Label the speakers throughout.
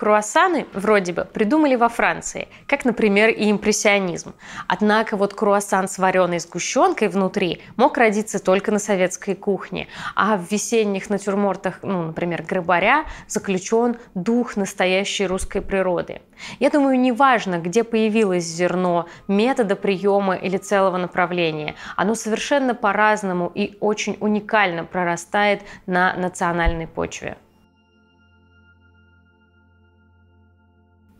Speaker 1: Круассаны вроде бы придумали во Франции, как, например, и импрессионизм. Однако вот круассан с вареной сгущенкой внутри мог родиться только на советской кухне, а в весенних натюрмортах, ну, например, Грыбаря, заключен дух настоящей русской природы. Я думаю, неважно, где появилось зерно, метода приема или целого направления, оно совершенно по-разному и очень уникально прорастает на национальной почве.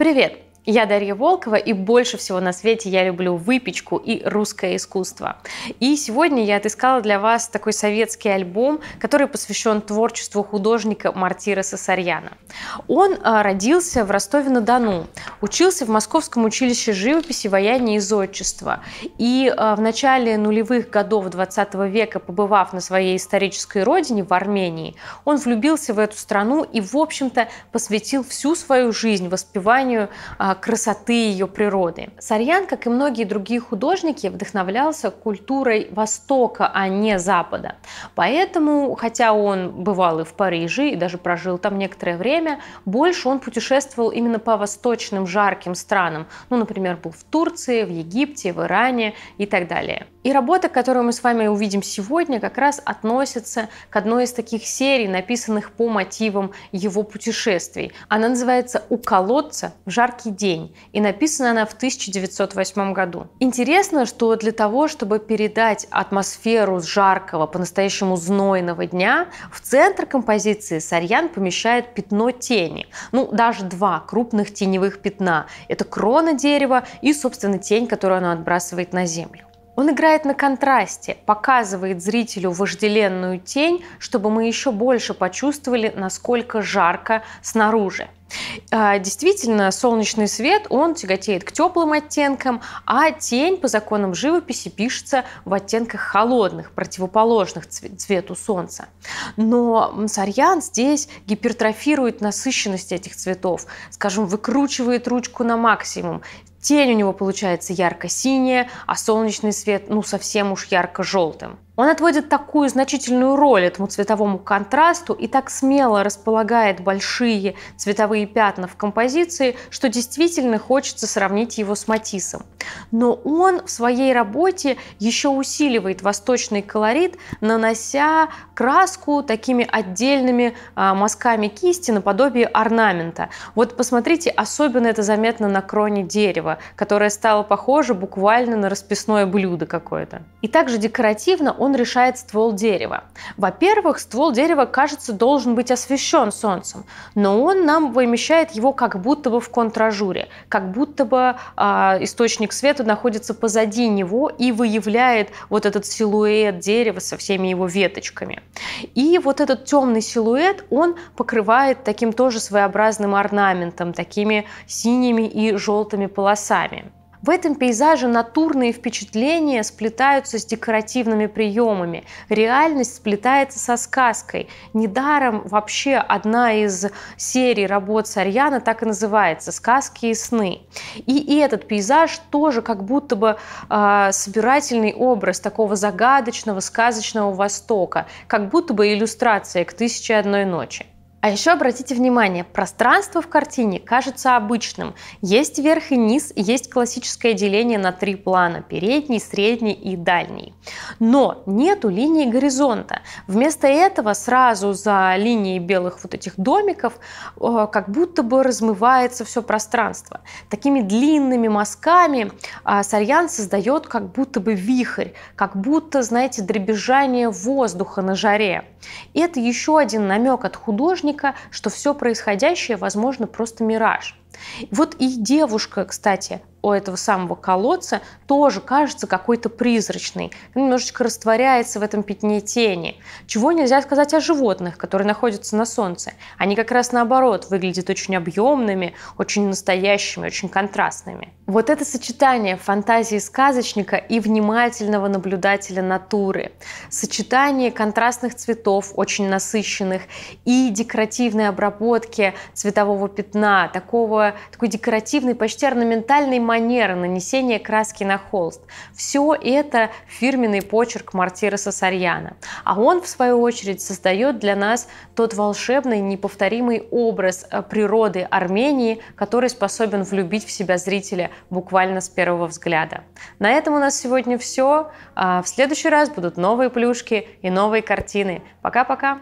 Speaker 1: Привет! Я Дарья Волкова, и больше всего на свете я люблю выпечку и русское искусство. И сегодня я отыскала для вас такой советский альбом, который посвящен творчеству художника Мартира Сосарьяна. Он а, родился в Ростове-на-Дону, учился в Московском училище живописи, ваяния и зодчества. И а, в начале нулевых годов 20 века, побывав на своей исторической родине, в Армении, он влюбился в эту страну и, в общем-то, посвятил всю свою жизнь воспеванию а, а, красоты ее природы. Сарьян, как и многие другие художники, вдохновлялся культурой Востока, а не Запада. Поэтому, хотя он бывал и в Париже, и даже прожил там некоторое время, больше он путешествовал именно по восточным жарким странам. Ну, например, был в Турции, в Египте, в Иране и так далее. И работа, которую мы с вами увидим сегодня, как раз относится к одной из таких серий, написанных по мотивам его путешествий. Она называется «У колодца в жаркий день, и написана она в 1908 году. Интересно, что для того, чтобы передать атмосферу жаркого, по-настоящему знойного дня, в центр композиции Сарьян помещает пятно тени, ну даже два крупных теневых пятна. Это крона дерева и, собственно, тень, которую она отбрасывает на землю. Он играет на контрасте, показывает зрителю вожделенную тень, чтобы мы еще больше почувствовали, насколько жарко снаружи. А, действительно, солнечный свет, он тяготеет к теплым оттенкам, а тень по законам живописи пишется в оттенках холодных, противоположных цвету солнца. Но Мсарьян здесь гипертрофирует насыщенность этих цветов, скажем, выкручивает ручку на максимум, Тень у него получается ярко-синяя, а солнечный свет ну совсем уж ярко-желтым. Он отводит такую значительную роль этому цветовому контрасту и так смело располагает большие цветовые пятна в композиции, что действительно хочется сравнить его с Матиссом. Но он в своей работе еще усиливает восточный колорит, нанося краску такими отдельными а, мазками кисти наподобие орнамента. Вот посмотрите, особенно это заметно на кроне дерева, которое стало похоже буквально на расписное блюдо какое-то. И также декоративно он он решает ствол дерева. Во-первых, ствол дерева, кажется, должен быть освещен солнцем, но он нам вымещает его как будто бы в контражуре, как будто бы э, источник света находится позади него и выявляет вот этот силуэт дерева со всеми его веточками. И вот этот темный силуэт, он покрывает таким тоже своеобразным орнаментом, такими синими и желтыми полосами. В этом пейзаже натурные впечатления сплетаются с декоративными приемами, реальность сплетается со сказкой. Недаром вообще одна из серий работ Сарьяна так и называется «Сказки и сны». И этот пейзаж тоже как будто бы э, собирательный образ такого загадочного сказочного Востока, как будто бы иллюстрация к «Тысяче одной ночи». А еще обратите внимание, пространство в картине кажется обычным. Есть верх и низ, есть классическое деление на три плана – передний, средний и дальний. Но нету линии горизонта. Вместо этого сразу за линией белых вот этих домиков э, как будто бы размывается все пространство. Такими длинными мазками а, Сарьян создает как будто бы вихрь, как будто, знаете, дребезжание воздуха на жаре. И это еще один намек от художника художника, что все происходящее, возможно, просто мираж. Вот и девушка, кстати, у этого самого колодца тоже кажется какой-то призрачной, немножечко растворяется в этом пятне тени. Чего нельзя сказать о животных, которые находятся на солнце. Они как раз наоборот выглядят очень объемными, очень настоящими, очень контрастными. Вот это сочетание фантазии сказочника и внимательного наблюдателя натуры, сочетание контрастных цветов, очень насыщенных, и декоративной обработки цветового пятна, такого такое, такой декоративный, почти орнаментальной манеры нанесения краски на холст. Все это фирменный почерк Мартира Сосарьяна. А он, в свою очередь, создает для нас тот волшебный, неповторимый образ э, природы Армении, который способен влюбить в себя зрителя буквально с первого взгляда. На этом у нас сегодня все. А в следующий раз будут новые плюшки и новые картины. Пока-пока!